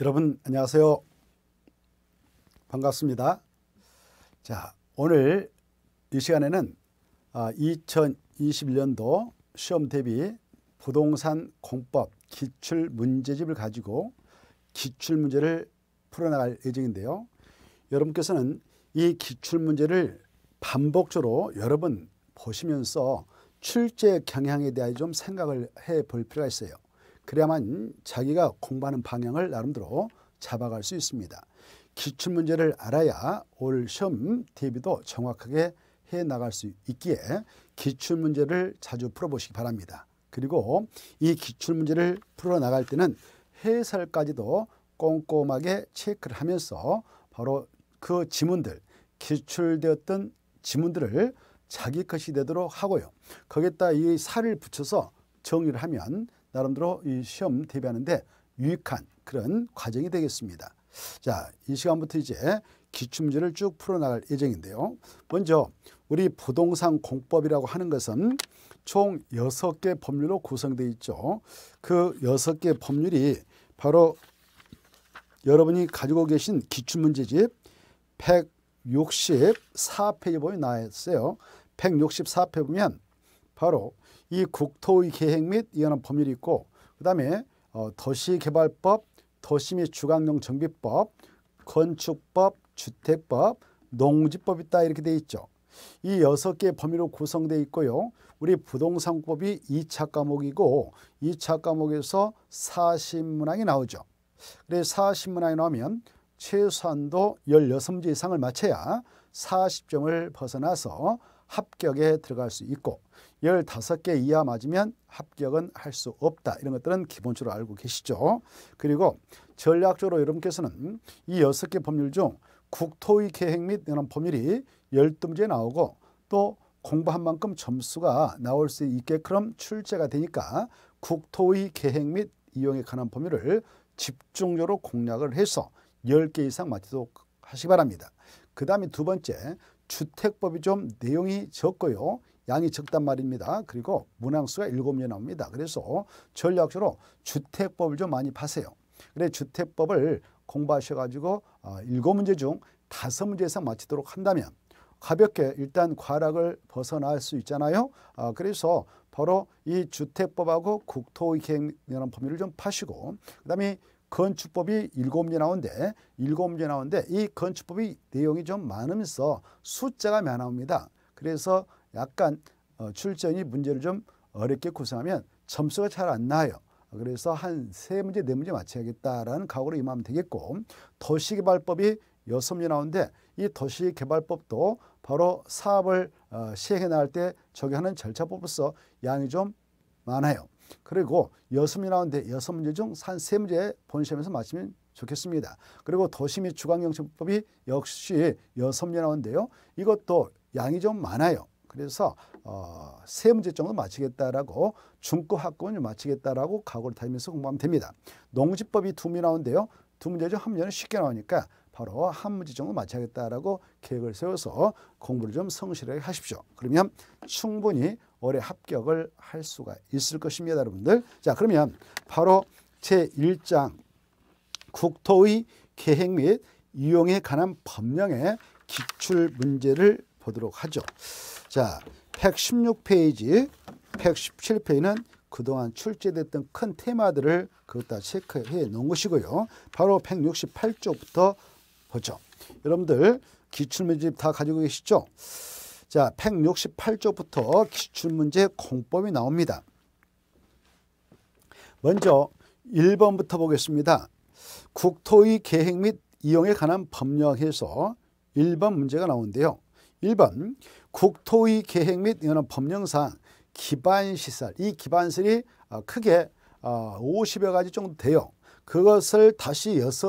여러분 안녕하세요. 반갑습니다. 자, 오늘 이 시간에는 2021년도 아, 시험 대비 부동산 공법 기출 문제집을 가지고 기출 문제를 풀어나갈 예정인데요. 여러분께서는 이 기출 문제를 반복적으로 여러 번 보시면서 출제 경향에 대해 좀 생각을 해볼 필요가 있어요. 그래야만 자기가 공부하는 방향을 나름대로 잡아갈 수 있습니다. 기출문제를 알아야 올 시험 대비도 정확하게 해 나갈 수 있기에 기출문제를 자주 풀어보시기 바랍니다. 그리고 이 기출문제를 풀어나갈 때는 해설까지도 꼼꼼하게 체크를 하면서 바로 그 지문들, 기출되었던 지문들을 자기 것이 되도록 하고요. 거기에다 이 살을 붙여서 정리를 하면 나름대로 이 시험 대비하는데 유익한 그런 과정이 되겠습니다. 자, 이 시간부터 이제 기출문제를 쭉 풀어나갈 예정인데요. 먼저 우리 부동산 공법이라고 하는 것은 총여개 법률로 구성되어 있죠. 그여개 법률이 바로 여러분이 가지고 계신 기출문제집 164페이지 보면 나와 있어요. 164페이지 보면 바로 이 국토의 계획 및 이어는 법률이 있고 그다음에 어, 도시개발법, 도시 및주거용 정비법, 건축법, 주택법, 농지법 있다 이렇게 돼 있죠. 이 여섯 개 범위로 구성되어 있고요. 우리 부동산법이 2차 과목이고 2차 과목에서 사신문항이 나오죠. 그래 사신문항이 나오면 최소한도 16문제 이상을 맞춰야 40점을 벗어나서 합격에 들어갈 수 있고 열다섯 개 이하 맞으면 합격은 할 수 없다. 이런 것들은 기본적으로 알고 계시죠. 그리고 전략적으로 여러분께서는 이 여섯 개 법률 중 국토의 계획 및 이런 법률이 열두 문제 나오고 또 공부한 만큼 점수가 나올 수 있게끔 출제가 되니까 국토의 계획 및 이용에 관한 법률을 집중적으로 공략을 해서 열 개 이상 맞도록 하시기 바랍니다. 그 다음에 두 번째 주택법이 좀 내용이 적고요. 양이 적단 말입니다. 그리고 문항수가 7개 나옵니다. 그래서 전략적으로 주택법을 좀 많이 파세요. 그래 주택법을 공부하셔가지고 어, 일곱 문제 중5 문제 에서 마치도록 한다면 가볍게 일단 과락을 벗어날 수 있잖아요. 아, 그래서 바로 이 주택법하고 국토의 행이라는 범위를 좀 파시고 그다음에 건축법이 일곱 문제 나오는데 일곱 문제 나오는데 이 건축법이 내용이 좀 많으면서 숫자가 많아옵니다. 그래서 약간 어, 출전이 문제를 좀 어렵게 구성하면 점수가 잘 안 나요. 그래서 한 세 문제, 네 문제 맞춰야겠다라는 각오로 임하면 되겠고 도시개발법이 여섯 문제 나오는데 이 도시개발법도 바로 사업을 어, 시행해 나갈 때 적용하는 절차법으로서 양이 좀 많아요. 그리고 여섯 문제 나오는데 여섯 문제 중한세 문제 본 시험에서 맞히면 좋겠습니다. 그리고 도시 및 주간경찰법이 역시 여섯 문제 나오는데요. 이것도 양이 좀 많아요. 그래서 어, 세 문제 점을 마치겠다라고 중고 학군을 마치겠다라고 각오를 다니면서 공부하면 됩니다. 농지법이 두문 나오는데요. 두 문제 중한 문제는 쉽게 나오니까 바로 한 문제 정도 마치겠다라고 계획을 세워서 공부를 좀 성실하게 하십시오. 그러면 충분히 올해 합격을 할 수가 있을 것입니다. 여러분들. 자 그러면 바로 제1장 국토의 계획 및 이용에 관한 법령의 기출 문제를 보도록 하죠. 자, 116페이지, 117페이지는 그동안 출제됐던 큰 테마들을 그것다 체크해 놓은 것이고요. 바로 168조부터 보죠. 여러분들 기출문제 다 가지고 계시죠? 자, 168조부터 기출문제 공법이 나옵니다. 먼저 1번부터 보겠습니다. 국토의 계획 및 이용에 관한 법령에서 1번 문제가 나오는데요. 1번 국토의 계획 및 이런 법령상 기반시설, 이 기반시설이 어, 크게 50여 어, 가지 정도 돼요. 그것을 다시 6, 7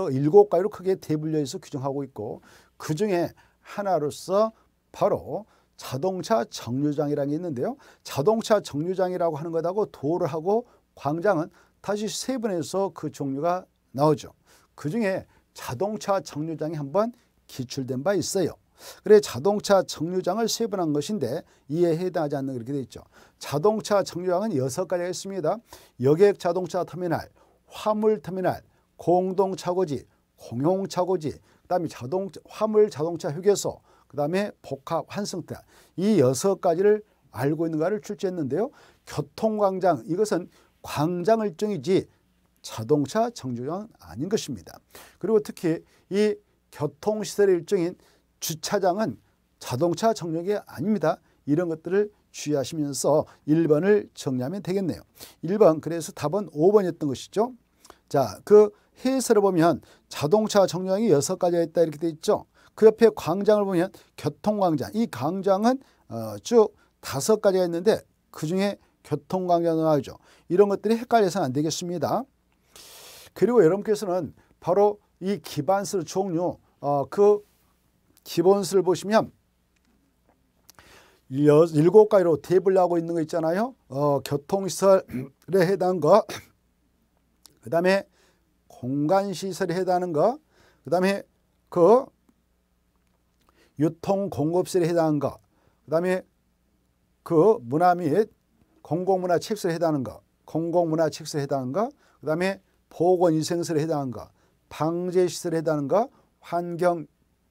가지로 크게 대분류해서 규정하고 있고 그 중에 하나로서 바로 자동차 정류장이라는 게 있는데요. 자동차 정류장이라고 하는 것하고 도를 하고 광장은 다시 세분해서 그 종류가 나오죠. 그 중에 자동차 정류장이 한번 기출된 바 있어요. 그래 자동차 정류장을 세분한 것인데 이에 해당하지 않는 이렇게 되어 있죠. 자동차 정류장은 여섯 가지가 있습니다. 여객 자동차 터미널, 화물 터미널, 공동 차고지, 공용 차고지, 그다음에 자동 화물 자동차 휴게소, 그다음에 복합 환승대이 여섯 가지를 알고 있는가를 출제했는데요. 교통광장 이것은 광장 일정이지 자동차 정류장은 아닌 것입니다. 그리고 특히 이 교통시설의 일정인 주차장은 자동차 정력이 아닙니다. 이런 것들을 주의하시면서 1번을 정리하면 되겠네요. 1번 그래서 답은 5번이었던 것이죠. 자, 그 해설을 보면 자동차 정량이 6가지가 있다 이렇게 돼 있죠. 그 옆에 광장을 보면 교통광장. 이 광장은 어, 쭉 5가지가 있는데 그중에 교통광장으로 나죠 이런 것들이 헷갈려서는 안 되겠습니다. 그리고 여러분께서는 바로 이 기반술 종류 어, 그 기본수를 보시면 여, 일곱 가지로 테이블 나오고 있는 거 있잖아요. 어, 교통시설에 해당한 거, 그 다음에 공간시설에 해당하는 거, 그 다음에 그유통공급시에해당하 거, 그 다음에 그 문화 및 공공문화책설에 해당하는 거, 공공문화책설에 해당하 거, 그 다음에 보건위생설에 해당하 거, 방제시설에 해당하 거, 환경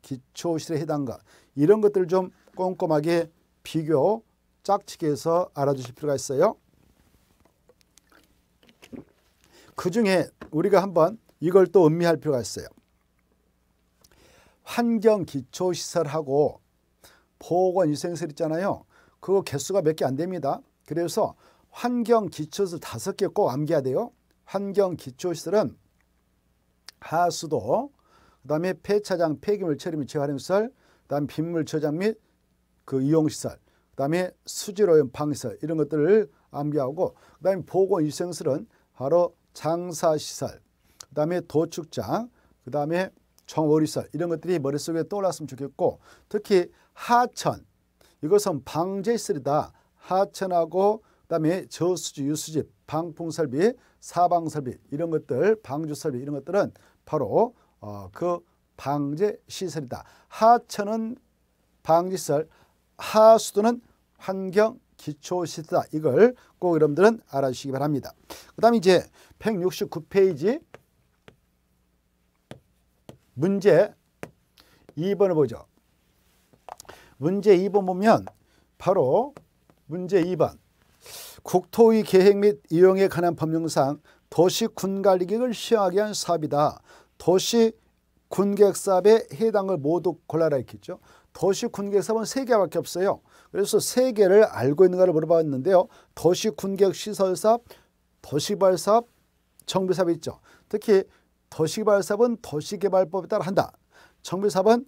기초실에 해당과 이런 것들을 좀 꼼꼼하게 비교 짝치기해서 알아주실 필요가 있어요. 그 중에 우리가 한번 이걸 또 음미할 필요가 있어요. 환경 기초 시설하고 보건 위생시설 있잖아요. 그거 개수가 몇 개 안 됩니다. 그래서 환경 기초 시설 다섯 개꼭 암기해야 돼요. 환경 기초 시설은 하수도, 그 다음에 폐차장, 폐기물 처리 및 재활용시설, 그 다음 빗물 저장 및 그 이용시설, 그 다음에 수질오염 방시설 이런 것들을 암기하고 그 다음에 보건위생시설은 바로 장사시설, 그 다음에 도축장, 그 다음에 정어리설 이런 것들이 머릿속에 떠올랐으면 좋겠고 특히 하천, 이것은 방제시설이다. 하천하고 그다음에 저수지, 유수지, 방풍설비, 사방설비 이런 것들, 방주설비 이런 것들은 바로 어, 그 방제 시설이다. 하천은 방지시설, 하수도는 환경 기초시설이다. 이걸 꼭 여러분들은 알아주시기 바랍니다. 그 다음 이제 169페이지 문제 2번을 보죠. 문제 2번 보면 바로 문제 2번 국토의 계획 및 이용에 관한 법령상 도시군관리계획을 시행하기 위한 사업이다. 도시 군객사업에 해당을 모두 골라라 했겠죠 도시 군객사업은 세개밖에 없어요. 그래서 세개를 알고 있는가를 물어봤는데요. 도시 군객시설사업, 도시발사업, 정비사업 있죠. 특히 도시발사업은 도시개발법에 따라 한다. 정비사업은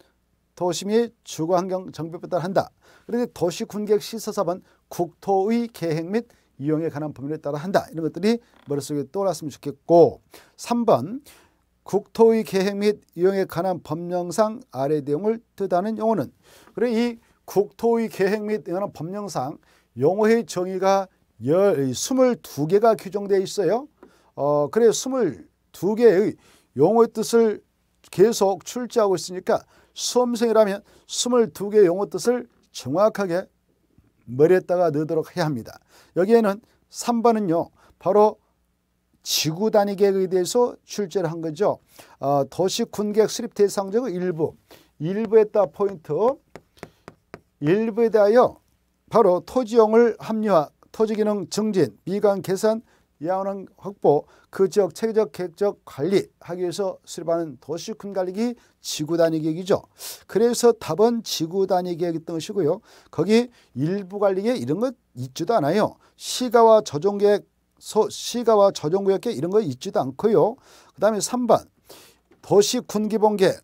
도시 및 주거환경 정비법에 따라 한다. 그런데 도시군객시설사업은 국토의 계획 및 이용에 관한 법률에 따라 한다. 이런 것들이 머릿속에 떠올랐으면 좋겠고 삼번 국토의 계획 및 이용에 관한 법령상 아래 내용을 뜻하는 용어는 그리이 국토의 계획 및 이용하는 법령상 용어의 정의가 열, 22개가 규정되어 있어요. 어, 그래 22개의 용어의 뜻을 계속 출제하고 있으니까 수험생이라면 22개의 용어 뜻을 정확하게 머리에다가 넣도록 해야 합니다. 여기에는 3번은요. 바로 지구 단위계획에 대해서 출제를 한 거죠. 어, 도시 군계 수립 대상적은 일부, 일부에 따 포인트, 일부에 대하여 바로 토지용을 합리화, 토지기능 증진, 미관 개선, 야원 확보, 그 지역 체계적 계획적 관리하기 위해서 수립하는 도시군 관리기 지구단위 계획이죠. 그래서 답은 지구단위 계획이었던 것이고요. 거기 일부 관리계 이런 것 있지도 않아요. 시가와 저종계획 서, 시가와 저정구역계 이런 거 있지도 않고요. 그 다음에 3번 도시 군기본계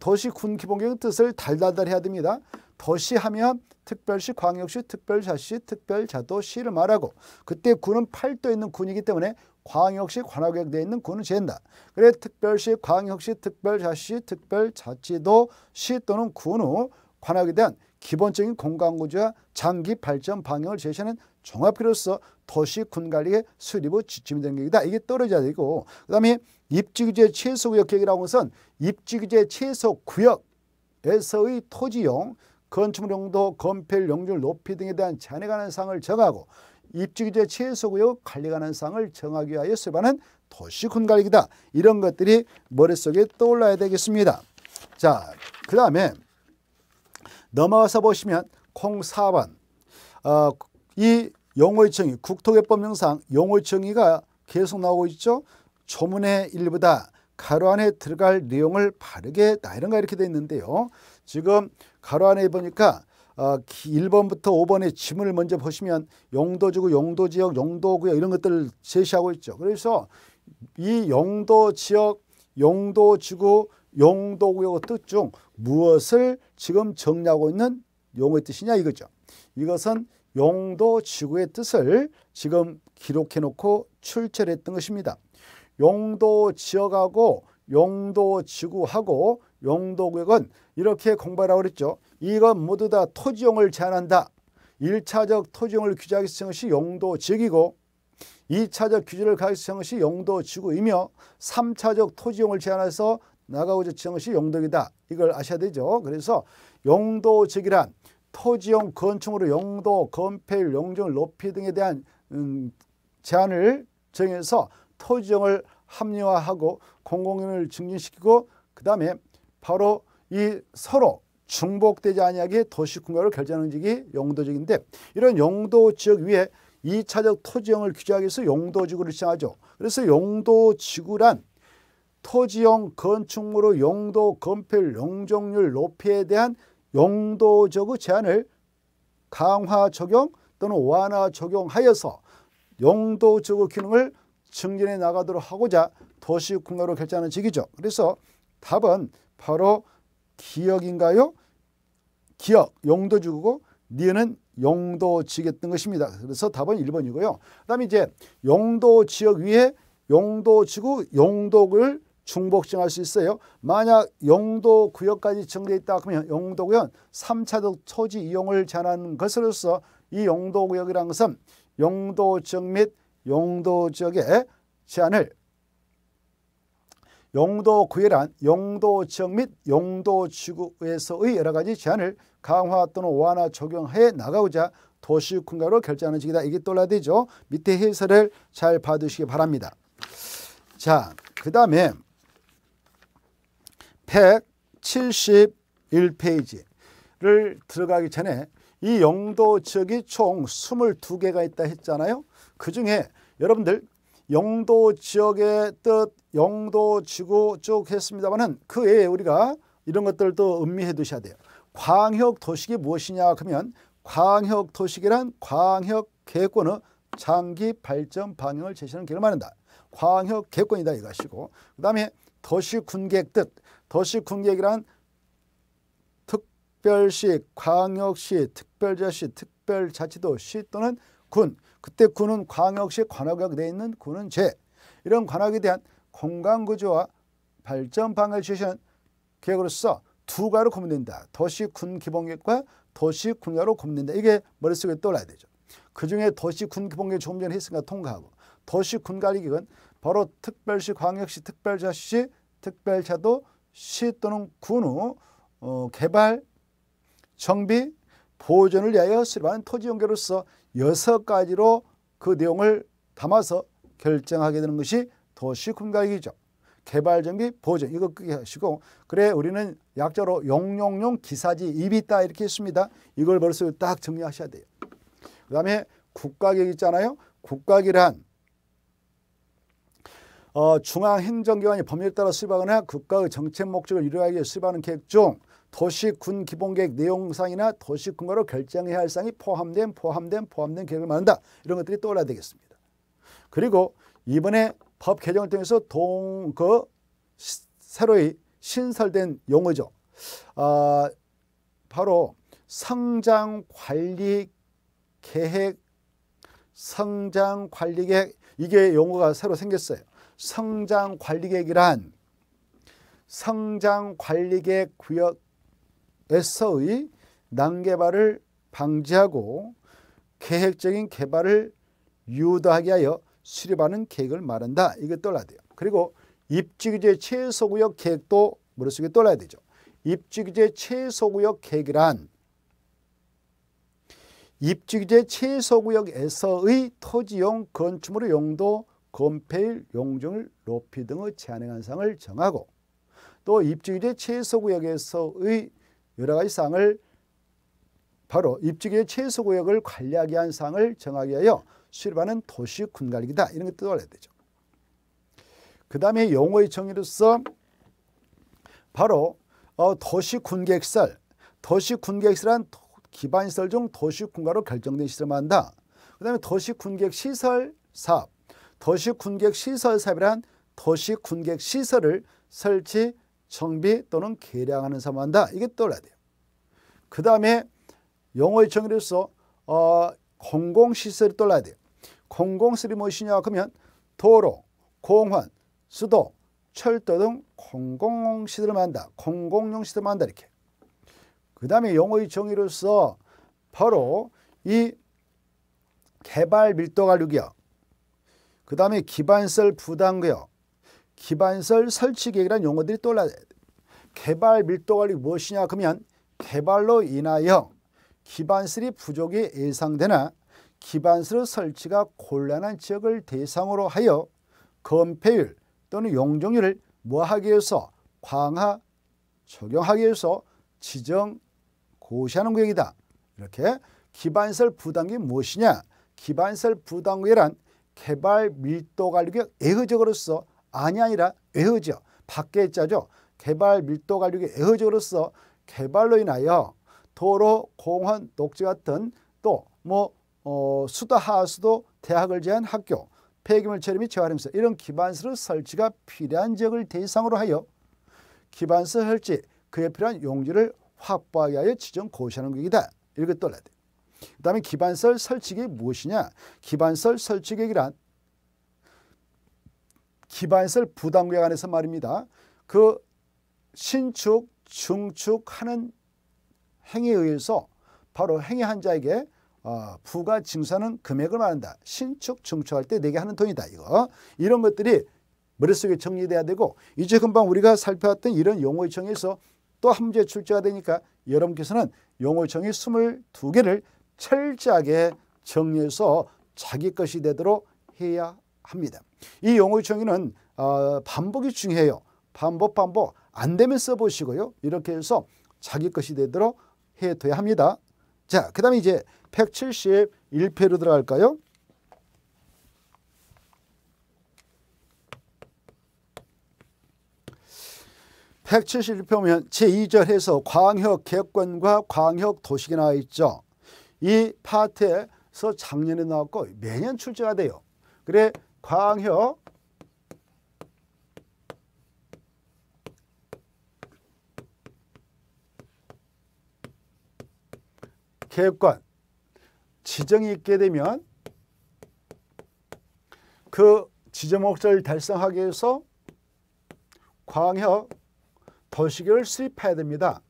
도시 군기본계의 뜻을 달달달 해야 됩니다. 도시 하면 특별시, 광역시, 특별자시, 특별자도시를 말하고 그때 군은 팔도 에 있는 군이기 때문에 광역시, 관악역 내에 있는 군을 재한다. 그래 특별시, 광역시, 특별자시, 특별자치도, 시 또는 군후 관악에 대한 기본적인 공간구조와 장기 발전 방향을 제시하는 종합기로서 도시 군관리의 수립후 지침이 된 격이다. 이게 떨어져야 되고 그다음에 입지규제 최소 구역격이라고 해서 입지규제 최소 구역에서의 토지용 건축물 용도, 건폐율 용률 높이 등에 대한 제한가 관한 사항을 정하고 입지규제 최소구역 관리 가한 사항을 정하기 위하여 수립하는 도시군관리기다. 이런 것들이 머릿속에 떠올라야 되겠습니다. 자, 그 다음에 넘어가서 보시면 콩4번 어, 이 용어의정의 국토개법령상 용어의정의가 계속 나오고 있죠. 조문의 일부다. 가로 안에 들어갈 내용을 바르게 나열한가 이렇게 돼 있는데요. 지금 가로 안에 보니까 1번부터 어, 5번의 지문을 먼저 보시면 용도지구, 용도지역, 용도구역 이런 것들을 제시하고 있죠. 그래서 이 용도지역, 용도지구, 용도구역의 뜻중 무엇을 지금 정리하고 있는 용어의 뜻이냐 이거죠. 이것은 용도 지구의 뜻을 지금 기록해 놓고 출제를 했던 것입니다. 용도 지역하고 용도 지구하고 용도구은 이렇게 공부하라고 그랬죠. 이건 모두 다 토지용을 제한한다. 1차적 토지용을 규제하기 시한 것이 용도 지역이고 2차적 규제를 가해시한 것이 용도 지구이며 3차적 토지용을 제한해서 나가고자 지한 것이 용도이다. 이걸 아셔야 되죠. 그래서 용도 지역이란 토지용 건축물의 용도, 건폐율, 용적률 높이 등에 대한 음, 제한을 정해서 토지용을 합리화하고 공공연을 증진시키고 그 다음에 바로 이 서로 중복되지 않니하게 도시공간으로 결정하는 지역이 용도지인데 이런 용도지역 위에 2차적 토지형을 규제하기 위해서 용도지구를 시행하죠 그래서 용도지구란 토지형 건축물의 용도, 건폐율, 용적률, 높이에 대한 용도적의 제한을 강화 적용 또는 완화 적용하여서 용도적의 기능을 증진해 나가도록 하고자 도시공가로 결정하는 직이죠. 그래서 답은 바로 기억인가요기억 용도지구고 니은 용도지겠던 것입니다. 그래서 답은 1번이고요. 그 다음에 이제 용도지역 위에 용도지구, 용도를 중복증할 수 있어요. 만약 용도 구역까지 정해 있다 그러면 용도 구역 3차적 토지 이용을 제한한 것으로서 이용도 구역이라는 것은 용도 지역 및용도 지역의 제한을 용도구역란용도 지역 및용도 지구에서의 여러 가지 제한을 강화 또는 완화 적용해 나가고자 도시 군가로 결정하는 식이다. 이게 또 되죠. 밑에 해설을 잘 봐두시기 바랍니다. 자, 그 다음에 171페이지를 들어가기 전에 이 영도 지역이 총 22개가 있다 했잖아요. 그 중에 여러분들 영도 지역의 뜻 영도 지구 쭉 했습니다만은 그 외에 우리가 이런 것들도 음미해 두셔야 돼요. 광역 도식이 무엇이냐 하면 광역 도식이란 광역 계획권의 장기 발전 방향을 제시하는 길을 말한다. 광역 계획권이다 이것이고 그다음에 도시 군계획 뜻 도시 군계획이란 특별시, 광역시, 특별자시, 특별자치도시 또는 군. 그때 군은 광역시 관악역 내에 있는 군은 제. 이런 관악에 대한 공간구조와 발전 방을 제시한 계획으로서 두 가로 구분된다. 도시 군 기본계획과 도시 군가로 구분된다. 이게 머릿속에 떠올라야 되죠. 그중에 도시 군 기본계획 조금 전에 했으니까 통과하고 도시 군관리계획은 바로 특별시, 광역시, 특별자시, 특별자도, 시 또는 군후 어, 개발, 정비, 보존을 위하여 실험하는 토지 연계로서 여섯 가지로 그 내용을 담아서 결정하게 되는 것이 도시 군가이죠 개발 정비 보존 이거 크게 하시고 그래 우리는 약자로 용용용 기사지 입이 있다 이렇게 했습니다 이걸 벌써 딱 정리하셔야 돼요. 그다음에 국가계획 있잖아요. 국가계란 어, 중앙행정기관이 법률에 따라 수립하거나 국가의 정책 목적을 이루하기 위해 수립하는 계획 중 도시군 기본계획 내용상이나 도시군과로 결정해야 할 사항이 포함된 포함된 포함된 계획을 말한다. 이런 것들이 떠올라야 되겠습니다. 그리고 이번에 법 개정을 통해서 동 그 새로이 신설된 용어죠. 아, 바로 성장관리 계획 성장관리 계획 이게 용어가 새로 생겼어요. 성장 관리 계획이란 성장 관리 계획 구역에서의 난개발을 방지하고 계획적인 개발을 유도하게 하여 수립하는 계획을 말한다. 이게 떠올야 돼요. 그리고 입지규제 최소구역 계획도 머릿속에 떠올야 되죠. 입지규제 최소구역 계획이란 입지규제 최소구역에서의 토지용 건축물 용도 건폐율, 용적률, 높이 등의 제한에 한 사항을 정하고 또입주구제 최소구역에서의 여러 가지 사항을 바로 입주구제 최소구역을 관리하기위한 사항을 정하게 하여 수립하는 도시 군관리기다 이런 것도 알아야 되죠. 그 다음에 용어의 정의로서 바로 어, 도시 군객설 도시 군객설은 기반시설 중 도시 군가로 결정된 시설만 한다. 그 다음에 도시 군객 시설 사업 도시 군객 시설 사업이란 도시 군객 시설을 설치, 정비 또는 개량하는 사업한다. 이게 떠올라야 돼요. 그 다음에 영어의 정의로서 어, 공공시설이 떠올라야 돼요. 공공시설이 무엇이냐 그러면 도로, 공원, 수도, 철도 등 공공시설을 만다. 공공용 시설을 만다 이렇게. 그 다음에 영어의 정의로서 바로 이 개발 밀도 관리구역 그 다음에 기반설 부담구역, 기반설 설치계획이라는 용어들이 떠올라야 돼. 개발 밀도 관 무엇이냐 그러면 개발로 인하여 기반설이 부족이 예상되나 기반설 설치가 곤란한 지역을 대상으로 하여 건폐율 또는 용적률을 뭐하기 위해서 광하 적용하기 위해서 지정 고시하는 구역이다. 이렇게 기반설 부담이 무엇이냐? 기반설 부담구역란 개발 밀도 관리구역 애허적으로서 아니 아니라 애허적 밖에 있 자죠. 개발 밀도 관리구역 애허적으로서 개발로 인하여 도로, 공원, 녹지 같은 또 뭐 어, 수도 하수도 대학을 제한 학교 폐기물 처리 및재활용소 이런 기반시설 설치가 필요한 지역을 대상으로 하여 기반시설 설치 그에 필요한 용지를 확보하기 위하여 지정 고시하는 것이다. 이렇게 떠올라야 돼. 그 다음에 기반설 설치기 무엇이냐? 기반설 설칙액이란 기반설 부담구역 안에서 말입니다. 그 신축, 중축하는 행위에 의해서 바로 행위한 자에게 어, 부가 징수하는 금액을 말한다. 신축, 중축할 때 내게 하는 돈이다. 이거 이런 것들이 머릿속에 정리돼야 되고 이제 금방 우리가 살펴왔던 이런 용어 의청에서또한 문제 출제가 되니까 여러분께서는 용어 의청의 22개를 철저하게 정리해서 자기 것이 되도록 해야 합니다. 이 용어의 정의는 어, 반복이 중요해요. 반복 반복 안 되면 써보시고요. 이렇게 해서 자기 것이 되도록 해둬야 합니다. 자, 그 다음에 이제 171페로 들어갈까요? 백7 1표면 제2절에서 광역 개권과 광역 도시가 나와 있죠. 이 파트에서 작년에 나왔고 매년 출제가 돼요. 그래 광효 계획관 지정이 있게 되면 그 지정 목적을 달성하기 위해서 광역 도시계획을 수립해야 됩니다.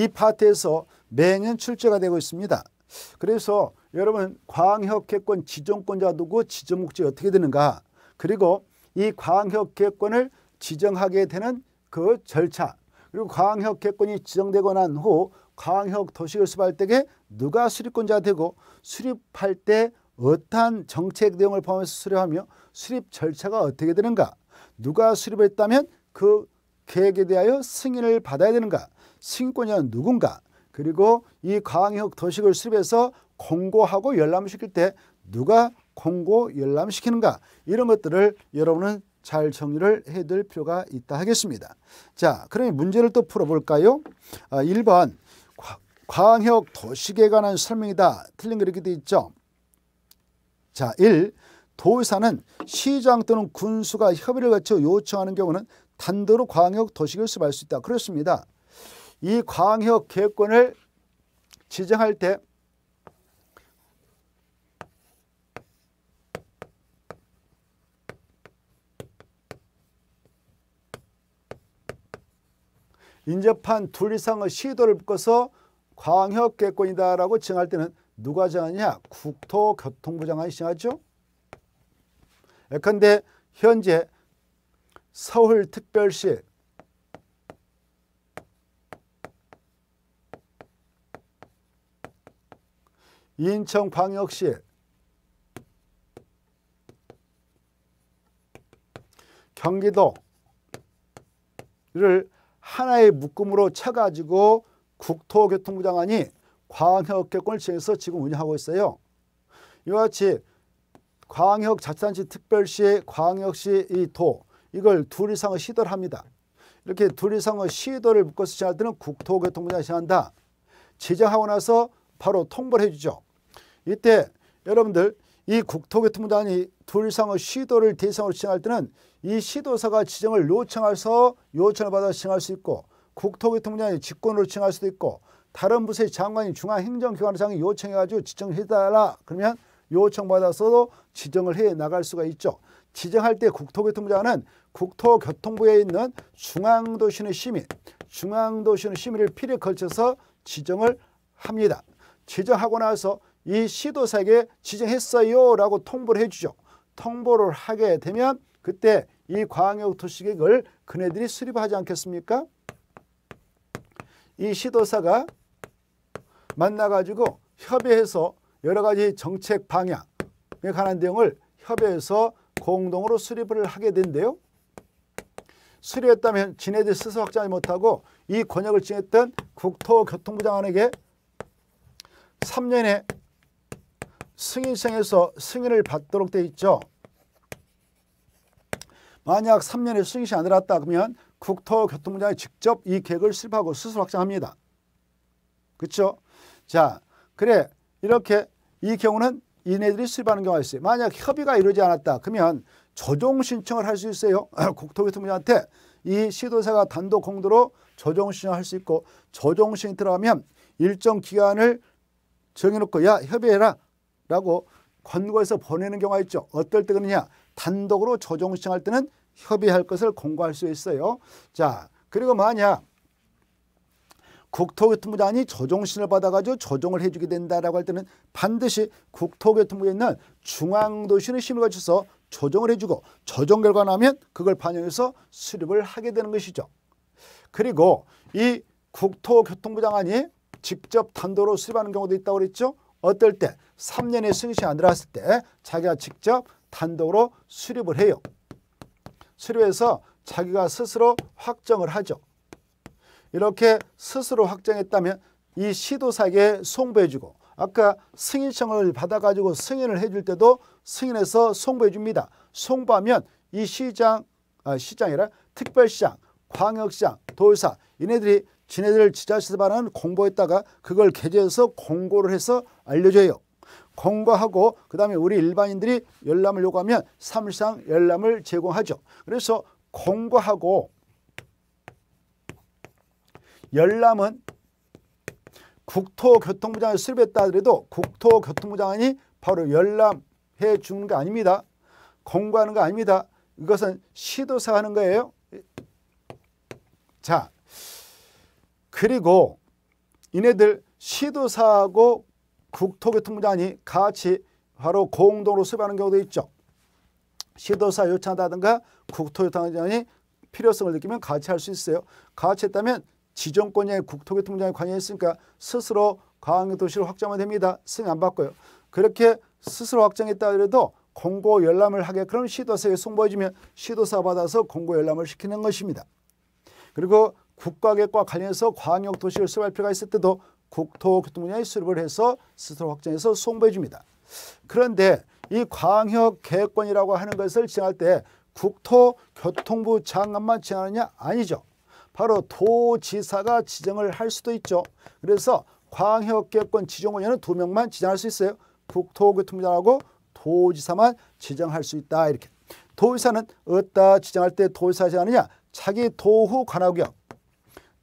이 파트에서 매년 출제가 되고 있습니다. 그래서 여러분 광역회권 지정권자도고 지정목적이 어떻게 되는가 그리고 이 광역회권을 지정하게 되는 그 절차 그리고 광역회권이 지정되고 난후 광역도시교섭할 때 누가 수립권자 되고 수립할 때 어떠한 정책 내용을 포함해서 수립하며 수립 절차가 어떻게 되는가 누가 수립했다면 그 계획에 대하여 승인을 받아야 되는가 승권이라 누군가 그리고 이광역 도식을 수립해서 공고하고 열람시킬 때 누가 공고 열람시키는가 이런 것들을 여러분은 잘 정리를 해둘 필요가 있다 하겠습니다. 자, 그러면 문제를 또 풀어볼까요? 아, 1번 광역 도식에 관한 설명이다. 틀린 그렇게 돼 있죠. 자, 1. 도의사는 시장 또는 군수가 협의를 거쳐 요청하는 경우는 단도로 광역 도식을 수립할 수 있다. 그렇습니다. 이 광역 개권을 지정할 때 인접한 둘 이상의 시도를 묶어서 광역개권이다라고 정할 때는 누가 정하냐? 국토교통부 장관이 정하죠. 예컨대 현재 서울특별시 인천광역시 경기도를 하나의 묶음으로 쳐가지고 국토교통부 장관이 광역개권을 지정해서 지금 운영하고 있어요. 이와 같이 광역 자치단체 특별시 광역시 이 도 이걸 둘 이상의 시도를 합니다. 이렇게 둘 이상의 시도를 묶어서 지할 때는 국토교통부장이 지한다. 지정하고 나서 바로 통보를 해주죠. 이때 여러분들 이 국토교통부단이 둘 이상의 시도를 대상으로 지정할 때는 이 시도사가 지정을 요청해서 요청을 받아 시행할 수 있고 국토교통부장이 직권으로 지정할 수도 있고 다른 부서의 장관이 중앙행정기관장이 요청해가지고 지정해달라 그러면 요청받아서도 지정을 해 나갈 수가 있죠. 지정할 때 국토교통부장은 국토교통부에 있는 중앙도시의 시민, 중앙도시의 시민을 필에 걸쳐서 지정을 합니다. 지정하고 나서 이 시도사에게 지정했어요라고 통보를 해주죠. 통보를 하게 되면 그때 이 광역 도시계획을 그네들이 수립하지 않겠습니까? 이 시도사가 만나가지고 협의해서 여러 가지 정책 방향에 관한 내용을 협의해서 공동으로 수립을 하게 된대요. 수립했다면 지네들 스스로 확장하지 못하고 이 권역을 지냈던 국토교통부 장관에게 3년에 승인시에서 승인을 받도록 돼 있죠. 만약 3년에 승인시 안 들어왔다 그러면 국토교통부장이 직접 이 계획을 실패하고 스스로 확정합니다. 그렇죠? 자, 그래 이렇게 이 경우는 이네들이 실패하는 경우가 있어요. 만약 협의가 이루지 않았다 그러면 조정 신청을 할 수 있어요. 국토교통부장한테 이 시도사가 단독 공도로 조정 신청할수 있고 조정 신청 들어가면 일정 기간을 정해놓고 야 협의해라 라고 권고해서 보내는 경우가 있죠. 어떨 때 그러냐. 단독으로 조정 신청할 때는 협의할 것을 공고할 수 있어요. 자, 그리고 만약 국토교통부장이 조정신을 받아가지고 조정을 해주게 된다라고 할 때는 반드시 국토교통부에 있는 중앙도시의 힘을 갖춰서 조정을 해주고 조정 결과 나면 그걸 반영해서 수립을 하게 되는 것이죠. 그리고 이 국토교통부 장관이 직접 단도로 수립하는 경우도 있다고 그랬죠. 어떨 때 3년의 승시 안 들어왔을 때 자기가 직접 단독으로 수립을 해요. 수립해서 자기가 스스로 확정을 하죠. 이렇게 스스로 확정했다면 이 시도사에게 송부해주고 아까 승인청을 받아가지고 승인을 해줄 때도 승인해서 송부해줍니다. 송부하면 이 시장, 아, 시장이라 특별시장, 광역시장, 도의사 이네들이 지네들 지자체반은 공보했다가 그걸 게재해서 공고를 해서 알려줘요. 공고하고 그 다음에 우리 일반인들이 열람을 요구하면 사실상 열람을 제공하죠. 그래서 공고하고 열람은 국토교통부 장이 수립했다 하더라도 국토교통부 장이 바로 열람해 주는 거 아닙니다. 공고하는 거 아닙니다. 이것은 시도사 하는 거예요. 자, 그리고 이네들 시도사하고 국토교통부장이 같이 바로 공동으로 수배하는 경우도 있죠. 시도사 요청한다든가 국토교통부장이 필요성을 느끼면 같이 할 수 있어요. 같이 했다면 지정권의 국토교통부장이 관여했으니까 스스로 광역도시를 확정하면 됩니다. 승인 안 받고요. 그렇게 스스로 확정했다 그래도 공고 열람을 하게 그럼 시도사에 게 송보해주면 시도사 받아서 공고 열람을 시키는 것입니다. 그리고 국가계획과 관련해서 광역도시 열세 발표가 있을 때도 국토교통 분야에 수립을 해서 스스로 확정해서 송부해 줍니다. 그런데 이 광역계획권이라고 하는 것을 지정할 때 국토교통부 장관만 지정하느냐? 아니죠. 바로 도지사가 지정을 할 수도 있죠. 그래서 광역계획권 지정원에는 두 명만 지정할 수 있어요. 국토교통부장하고 도지사만 지정할 수 있다. 이렇게. 도지사는 어디다 지정할 때 도지사 지정하느냐? 자기 도후 관하구역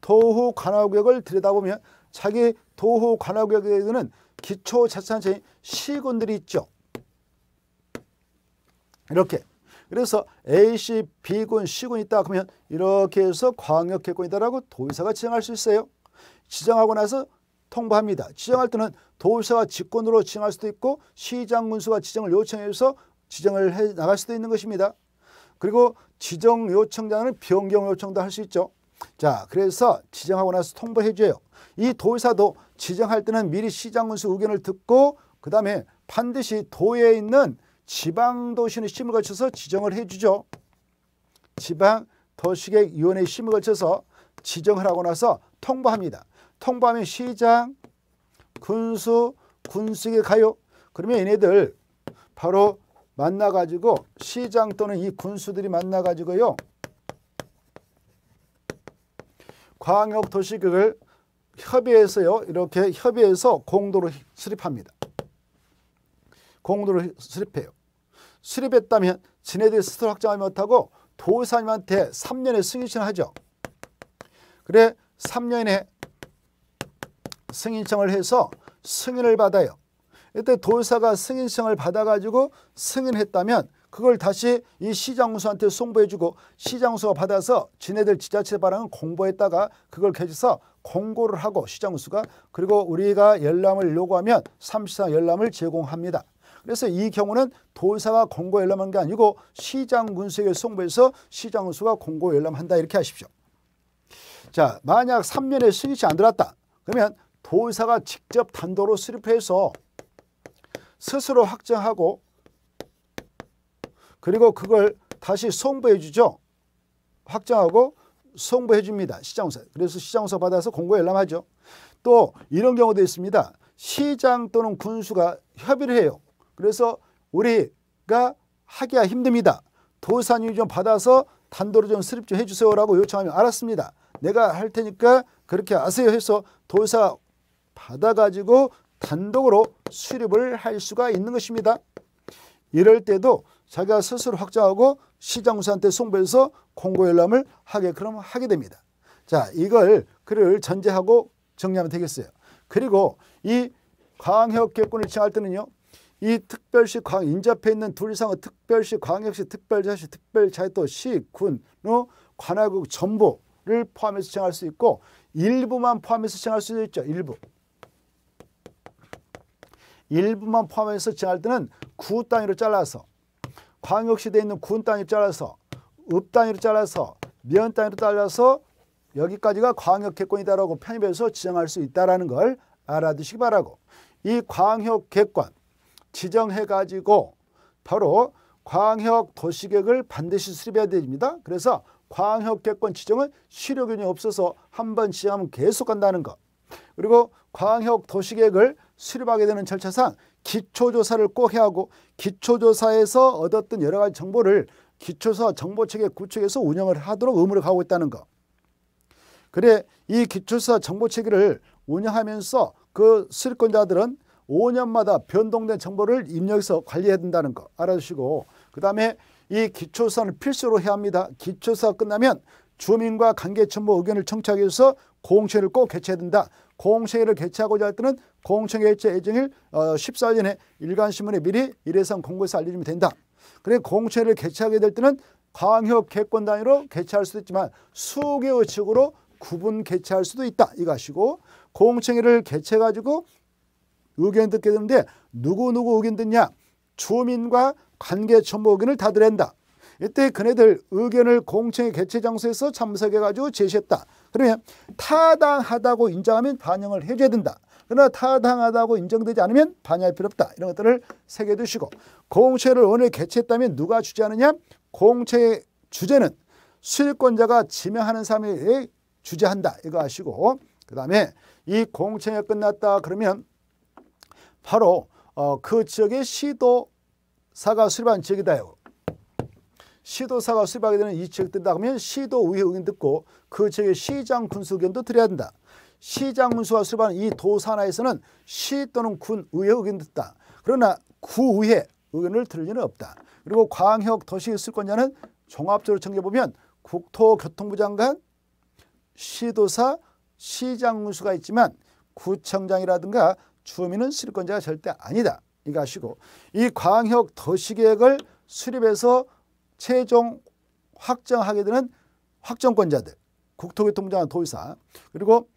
도호 관화구역을 들여다보면 자기 도호 관화구역에는 기초재산체인 시군들이 있죠. 이렇게 그래서 A씨, B군, C군 이 있다 그러면 이렇게 해서 광역해권이다라고 도의사가 지정할 수 있어요. 지정하고 나서 통보합니다. 지정할 때는 도의사가 직권으로 지정할 수도 있고 시장 문수가 지정을 요청해서 지정을 해 나갈 수도 있는 것입니다. 그리고 지정 요청장는 변경 요청도 할 수 있죠. 자, 그래서 지정하고 나서 통보해 줘요. 이 도의사도 지정할 때는 미리 시장 군수 의견을 듣고 그다음에 반드시 도에 있는 지방도시의 심을 거쳐서 지정을 해 주죠. 지방도시계위원회 심을 거쳐서 지정을 하고 나서 통보합니다. 통보하면 시장, 군수, 군수에 가요. 그러면 얘네들 바로 만나가지고 시장 또는 이 군수들이 만나가지고요. 광역 도시계획을 협의해서요. 이렇게 협의해서 공도를 수립합니다. 공도로 수립해요. 수립했다면 지네들이 스스로 확정하지 못하고 도의사님한테 3년의 승인신을 하죠. 그래 3년에 승인청을 해서 승인을 받아요. 이때 도의사가 승인청을 받아가지고 승인했다면 그걸 다시 이 시장수한테 송부해주고 시장수가 받아서 지네들 지자체 바람은 공보했다가 그걸 개지서 공고를 하고 시장수가 그리고 우리가 열람을 요구하면 34 열람을 제공합니다. 그래서 이 경우는 도사가 의 공고 열람한 게 아니고 시장 군수에게 송부해서 시장수가 공고 열람한다 이렇게 하십시오. 자 만약 3면에 승인이 안 들었다 그러면 도사가 의 직접 단도로 수립해서 스스로 확정하고 그리고 그걸 다시 송부해 주죠. 확정하고 송부해 줍니다. 시장조사. 그래서 시장조사 받아서 공고에 열람하죠. 또 이런 경우도 있습니다. 시장 또는 군수가 협의를 해요. 그래서 우리가 하기가 힘듭니다. 도산이좀 받아서 단도로 좀 수립 좀 해주세요라고 요청하면 알았습니다. 내가 할 테니까 그렇게 아세요 해서 도사 받아가지고 단독으로 수립을 할 수가 있는 것입니다. 이럴 때도 자기가 스스로 확장하고 시장수한테 송부해서 공고열람을 하게 그러 하게 됩니다. 자 이걸 그를 전제하고 정리하면 되겠어요. 그리고 이광역계권을 칭할 때는요. 이 특별시 광 인접해 있는 둘 이상의 특별시 광역시 특별자시 특별자치또 시군의 어, 관할국 전부를 포함해서 칭할 수 있고 일부만 포함해서 칭할 수 있죠. 일부. 일부만 포함해서 칭할 때는 구 단위로 잘라서 광역시대에 있는 군 단위로 잘라서 읍 단위로 잘라서 면 단위로 잘라서 여기까지가 광역개권이다라고 편입해서 지정할 수 있다라는 걸 알아두시기 바라고 이 광역개권 지정해가지고 바로 광역도시계획을 반드시 수립해야 됩니다. 그래서 광역개권 지정은 실효균이 없어서 한 번 지정하면 계속 간다는 것. 그리고 광역도시계획을 수립하게 되는 절차상 기초조사를 꼭 해야 하고 기초조사에서 얻었던 여러 가지 정보를 기초사 정보체계 구축에서 운영을 하도록 의무를 가고 있다는 것. 그래 이 기초사 정보체계를 운영하면서 그 수익권자들은 5년마다 변동된 정보를 입력해서 관리해야 된다는 거 알아주시고 그 다음에 이 기초사는 필수로 해야 합니다. 기초사 끝나면 주민과 관계청부 의견을 청취하기 위해서 공청회를 꼭 개최해야 된다. 공청회를 개최하고자 할 때는 공청회 개최 예정일 어, 14일에 일간신문에 미리 일회성 공고에서 알려주면 된다. 그리고 공청회를 개최하게 될 때는 광역 개권 단위로 개최할 수도 있지만 수개의 측으로 구분 개최할 수도 있다. 이거하시고 공청회를 개최해가지고 의견 듣게 되는데 누구누구 의견 듣냐. 주민과 관계 첨부 의견을 다 드린다. 이때 그네들 의견을 공청회 개최 장소에서 참석해가지고 제시했다. 그러면 타당하다고 인정하면 반영을 해줘야 된다. 그러나 타당하다고 인정되지 않으면 반영할 필요 없다. 이런 것들을 새겨 두시고 공채를 오늘 개최했다면 누가 주재하느냐? 공채의 주제는 수익권자가 지명하는 사람에 의해 주재한다. 이거 아시고 그 다음에 이 공채가 끝났다 그러면 바로 어, 그 지역의 시도사가 수립한 지역이다. 요 시도사가 수립하게 되는 이 책들이다 하면 시도의회 의견 듣고 그 지역의 시장 군수 의견도 들어야 된다. 시장 군수가 수립하는 이 도산하에서는 시 또는 군 의회 의견 듣다. 그러나 구의회 의견을 들을 리는 없다. 그리고 광역 도시 있을 거냐는 종합적으로 챙겨보면 국토교통부 장관, 시도사, 시장 군수가 있지만 구청장이라든가 주민은 실권자가 절대 아니다. 이거 아시고 이 광역 도시계획을 수립해서 최종 확정하게 되는 확정권자들 국토교통부장 도의사 그리고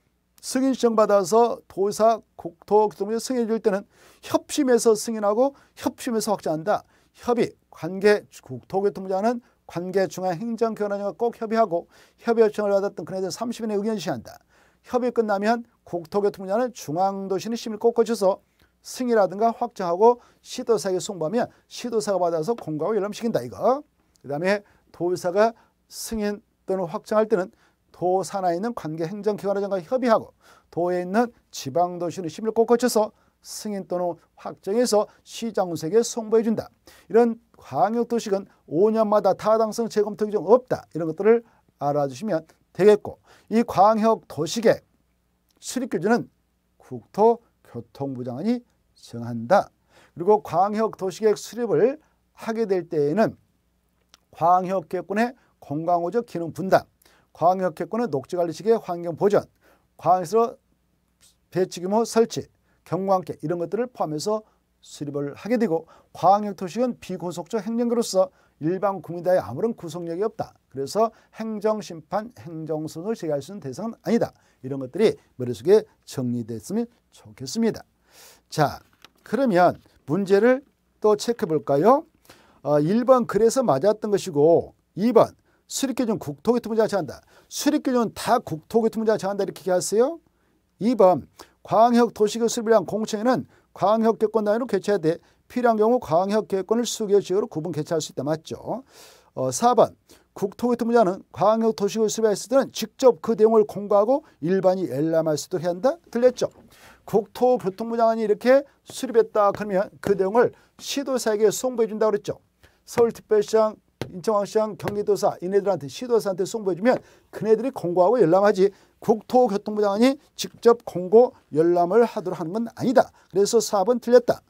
승인 신청받아서 도의사 국토교통부에 승인해줄 때는 협심에서 승인하고 협심에서 확정한다. 협의 관계 국토교통부장은 관계중앙행정기관장과 꼭 협의하고 협의 요청을 받았던 그네들 30인의 의견 시한다. 협의 끝나면 국토교통부장은 중앙도시는 심의를 꼭 거쳐서 승인이라든가 확정하고 시도사에게 송부하면 시도사가 받아서 공고하고 열람시킨다 이거. 그 다음에 도의사가 승인 또는 확정할 때는 도산하에 있는 관계 행정기관과 협의하고 도에 있는 지방도시는 심의를 꼭 거쳐서 승인 또는 확정해서 시장세계에 송부해준다. 이런 광역도식은 5년마다 타당성 재검토 규정 없다. 이런 것들을 알아주시면 되겠고 이광역도식의수립규준은 국토교통부 장관이 정한다. 그리고 광역도식의 수립을 하게 될 때에는 광역기권의 건강호적 기능 분담, 광역기권의 녹지관리식의 환경 보전, 광역시로 배치규모 설치, 경관계 이런 것들을 포함해서 수립을 하게 되고 광역토시는 비고속적 행정구로서 일반 국민들의 아무런 구속력이 없다. 그래서 행정심판, 행정소송을 제기할 수 있는 대상은 아니다. 이런 것들이 머릿속에 정리됐으면 좋겠습니다. 자, 그러면 문제를 또 체크해 볼까요? 1번 아, 그래서 맞았던 것이고 2번 수립기준 국토교통부 자체한다. 수립기준 다 국토교통부 자체한다 이렇게 얘기 하세요. 2번 광역도시교 수립이란 공청회는 광역교권 단위로 개최해야 돼. 필요한 경우 광역계권을 수교 지역으로 구분 개최할 수 있다. 맞죠? 어, 4번 국토교통부장은 광역도시구 수립했을 때는 직접 그 내용을 공고하고 일반이 열람할 수도 해야 한다. 들렸죠? 국토교통부 장관이 이렇게 수립했다 그러면 그 내용을 시도사에게 송부해 준다고 그랬죠. 서울특별시장, 인천광시장, 경기도사 이네들한테 시도사한테 송부해주면 그네들이 공고하고 열람하지 국토교통부 장관이 직접 공고 열람을 하도록 하는 건 아니다. 그래서 4번 틀렸다.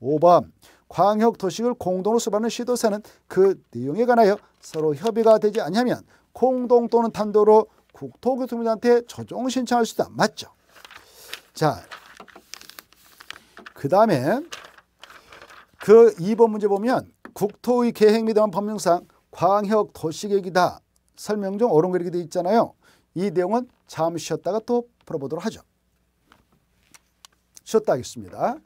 5번 광역도식을 공동으로 수반하는 시도사는 그 내용에 관하여 서로 협의가 되지 않냐면 공동 또는 단도로 국토교통부한테 조정 신청할 수 있다. 맞죠? 자, 그 다음에 그 2번 문제 보면 국토의 계획 및 법령상 광역 도시계획이다. 설명 중 어른 그리게 되 있잖아요. 이 내용은 잠시 쉬었다가 또 풀어보도록 하죠. 쉬었다 하겠습니다.